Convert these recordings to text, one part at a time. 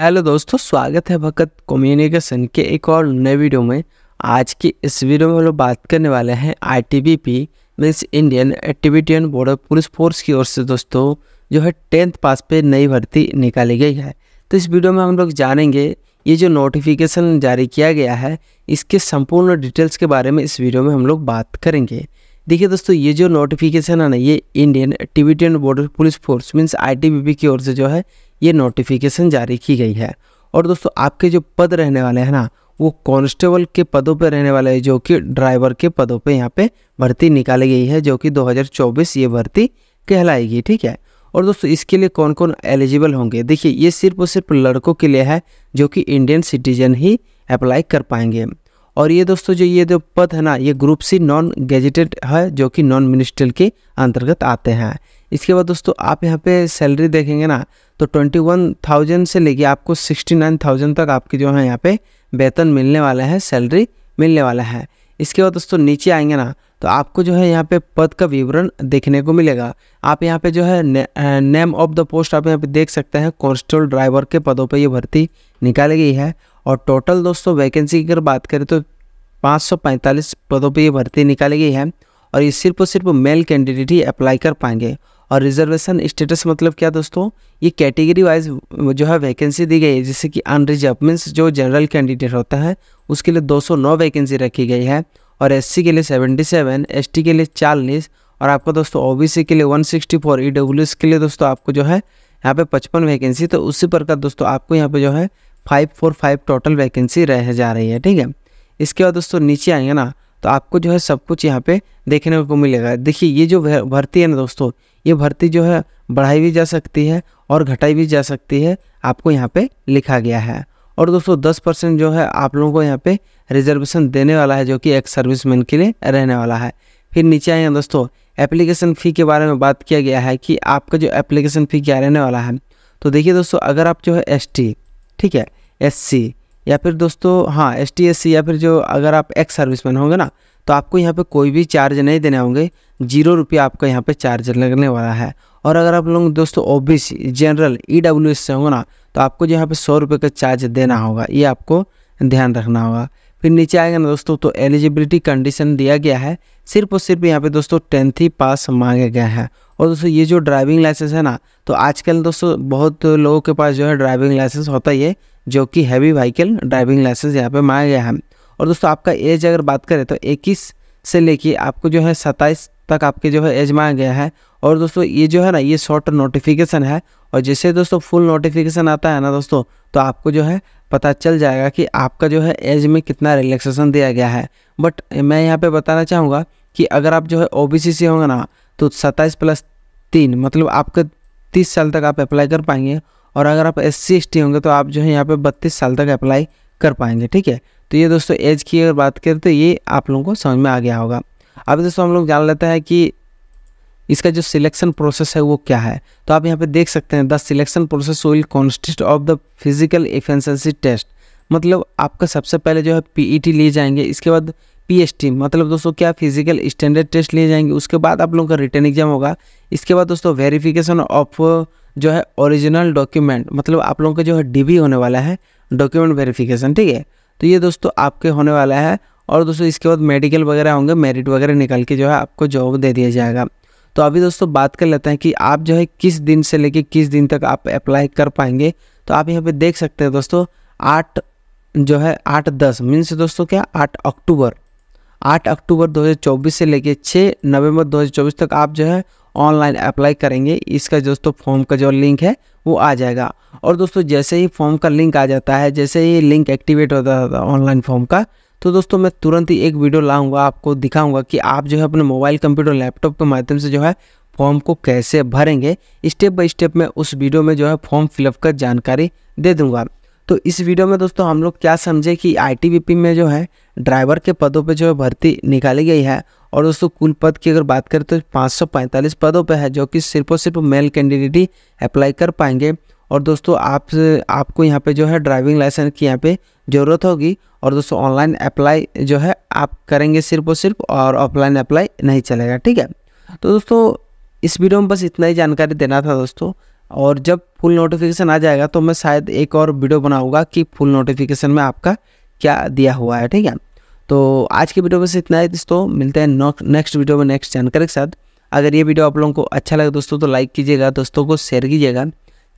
hello दोस्तों स्वागत है भगत कम्युनिकेशन के एक और नए वीडियो में आज की इस वीडियो में हम लोग बात करने वाले हैं I T B P means Indian activity border police force की ओर से दोस्तों जो है टेंथ पास पे नई भर्ती निकाली गई है तो इस वीडियो में हम लोग जानेंगे ये जो नोटिफिकेशन जारी किया गया है इसके संपूर्ण डिटेल्स के बारे में इस वीडियो में हम लोग बात करेंगे देखिए दोस्तों ये जो नोटिफिकेशन है ना ये Indian activity and border police force means I की ओर से जो है ये नोटिफिकेशन जारी की गई है और दोस्तों आपके जो पद रहने वाले हैं ना वो कांस्टेबल के पदों पर रहने वाले हैं जो कि ड्राइवर के पदों पे यहाँ पे भर्ती निकाली गई है जो कि 2024 ये भर्ती कहलाएगी ठीक है और दोस्तों इसके लिए कौन कौन एलिजिबल होंगे देखिए ये सिर्फ और सिर्फ लड़कों के लिए है जो कि इंडियन सिटीजन ही अप्लाई कर पाएंगे और ये दोस्तों जो ये जो पद है ना ये ग्रुप सी नॉन गेजेटेड है जो कि नॉन मिनिस्ट्रल के अंतर्गत आते हैं इसके बाद दोस्तों आप यहाँ पे सैलरी देखेंगे ना तो ट्वेंटी वन थाउजेंड से लेके आपको सिक्सटी नाइन थाउजेंड तक आपकी जो है यहाँ पे वेतन मिलने वाला है सैलरी मिलने वाला है इसके बाद दोस्तों नीचे आएंगे ना तो आपको जो है यहाँ पे पद का विवरण देखने को मिलेगा आप यहाँ पे जो है ने, नेम ऑफ द पोस्ट आप यहाँ पे देख सकते हैं कॉन्स्टेबल ड्राइवर के पदों पे ये भर्ती निकाली गई है और टोटल दोस्तों वैकेंसी की अगर बात करें तो 545 पदों पे ये भर्ती निकाली गई है और ये सिर्फ और सिर्फ मेल कैंडिडेट ही अप्लाई कर पाएंगे और रिजर्वेशन स्टेटस मतलब क्या दोस्तों ये कैटेगरी वाइज जो है वैकेंसी दी गई है जैसे कि अनरिजर्व मीन्स जो जनरल कैंडिडेट होता है उसके लिए 209 वैकेंसी रखी गई है और एससी के लिए 77, एसटी के लिए 40 और आपका दोस्तों ओबीसी के लिए 164, ईडब्ल्यूएस e के लिए दोस्तों आपको जो है यहाँ पे पचपन वैकेंसी तो उसी प्रकार दोस्तों आपको यहाँ पर जो है five four five total vacancy रह जा रही है ठीक है इसके बाद दोस्तों नीचे आएंगे ना तो आपको जो है सब कुछ यहाँ पे देखने को मिलेगा देखिए ये जो भर्ती है ना दोस्तों ये भर्ती जो है बढ़ाई भी जा सकती है और घटाई भी जा सकती है आपको यहाँ पे लिखा गया है और दोस्तों दस परसेंट जो है आप लोगों को यहाँ पे रिजर्वेशन देने वाला है जो कि एक मैन के लिए रहने वाला है फिर नीचे आए हैं दोस्तों एप्लीकेशन फ़ी के बारे में बात किया गया है कि आपका जो एप्लीकेशन फ़ी क्या रहने वाला है तो देखिए दोस्तों अगर आप जो है एस ठीक है एस सी या फिर दोस्तों हाँ एस टी एस सी या फिर जो अगर आप एक्स सर्विसमैन होंगे ना तो आपको यहाँ पे कोई भी चार्ज नहीं देने होंगे जीरो रुपया आपका यहाँ पे चार्ज लगने वाला है और अगर आप लोग दोस्तों O B C general E W S से होंगे ना तो आपको जो यहाँ पे सौ रुपये का चार्ज देना होगा ये आपको ध्यान रखना होगा फिर नीचे आएगा ना दोस्तों तो एलिजिबिलिटी कंडीशन दिया गया है सिर्फ और सिर्फ यहाँ पे दोस्तों टेंथ ही पास मांगे गए हैं और दोस्तों ये जो ड्राइविंग लाइसेंस है ना तो आजकल दोस्तों बहुत लोगों के पास जो है ड्राइविंग लाइसेंस होता ही है जो कि हैवी व्हीकल ड्राइविंग लाइसेंस यहाँ पर मांगा गया है और दोस्तों आपका एज अगर बात करें तो इक्कीस से लेके आपको जो है सत्ताईस तक आपके जो है एज मांगा गया है और दोस्तों ये जो है ना ये शॉर्ट नोटिफिकेशन है और जैसे दोस्तों फुल नोटिफिकेशन आता है ना दोस्तों तो आपको जो है पता चल जाएगा कि आपका जो है एज में कितना रिलैक्सेशन दिया गया है बट मैं यहाँ पे बताना चाहूँगा कि अगर आप जो है ओ से होंगे ना तो सत्ताईस प्लस तीन मतलब आपके तीस साल तक आप अप्लाई कर पाएंगे और अगर आप एस सी एस टी होंगे तो आप जो है यहाँ पे बत्तीस साल तक अप्लाई कर पाएंगे ठीक है तो ये दोस्तों एज की अगर बात करें तो ये आप लोगों को समझ में आ गया होगा अब दोस्तों हम लोग जान लेते हैं कि इसका जो सिलेक्शन प्रोसेस है वो क्या है तो आप यहाँ पे देख सकते हैं the selection process will consist of the physical efficiency test मतलब आपका सबसे पहले जो है पीईटी e लिए जाएंगे इसके बाद पीएसटी मतलब दोस्तों क्या फिजिकल स्टैंडर्ड टेस्ट लिए जाएंगे उसके बाद आप लोगों का रिटर्न एग्जाम होगा इसके बाद दोस्तों वेरिफिकेशन ऑफ uh, जो है ओरिजिनल डॉक्यूमेंट मतलब आप लोगों का जो है डीबी होने वाला है डॉक्यूमेंट वेरिफिकेशन ठीक है तो ये दोस्तों आपके होने वाला है और दोस्तों इसके बाद मेडिकल वगैरह होंगे मेरिट वगैरह निकाल के जो है आपको जॉब दे दिया जाएगा तो अभी दोस्तों बात कर लेते हैं कि आप जो है किस दिन से लेके किस दिन तक आप अप्लाई कर पाएंगे तो आप यहाँ पे देख सकते हैं दोस्तों आठ जो है आठ दस मीन्स दोस्तों क्या आठ अक्टूबर आठ अक्टूबर 2024 से लेकर छः नवंबर 2024 तक आप जो है ऑनलाइन अप्लाई करेंगे इसका दोस्तों फॉर्म का जो लिंक है वो आ जाएगा और दोस्तों जैसे ही फॉर्म का लिंक आ जाता है जैसे ही लिंक एक्टिवेट होता था ऑनलाइन फॉर्म का तो दोस्तों मैं तुरंत ही एक वीडियो लाऊंगा आपको दिखाऊंगा कि आप जो है अपने मोबाइल कंप्यूटर लैपटॉप के माध्यम से जो है फॉर्म को कैसे भरेंगे स्टेप बाय स्टेप मैं उस वीडियो में जो है फॉर्म फिलअप कर जानकारी दे दूंगा तो इस वीडियो में दोस्तों हम लोग क्या समझे कि आई में जो है ड्राइवर के पदों पर जो है भर्ती निकाली गई है और दोस्तों कुल पद की अगर बात करें तो 545 पदों पर है जो कि सिर्फ और सिर्फ मेल कैंडिडेट ही अप्लाई कर पाएंगे और दोस्तों आप आपको यहाँ पे जो है ड्राइविंग लाइसेंस की यहाँ पे ज़रूरत होगी और दोस्तों ऑनलाइन अप्लाई जो है आप करेंगे सिर्फ और सिर्फ और ऑफलाइन अप्लाई नहीं चलेगा ठीक है तो दोस्तों इस वीडियो में बस इतना ही जानकारी देना था दोस्तों और जब फुल नोटिफिकेशन आ जाएगा तो मैं शायद एक और वीडियो बनाऊँगा कि फुल नोटिफिकेशन में आपका क्या दिया हुआ है ठीक है तो आज की वीडियो में से इतना ही दोस्तों मिलते हैं नेक्स्ट वीडियो में नेक्स्ट जानकारी के साथ अगर ये वीडियो आप लोगों को अच्छा लगे दोस्तों तो लाइक कीजिएगा दोस्तों को शेयर कीजिएगा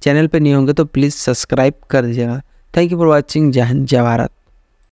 चैनल पर नहीं होंगे तो प्लीज़ सब्सक्राइब कर दीजिएगा थैंक यू फॉर वॉचिंग जय हिंद जय भारत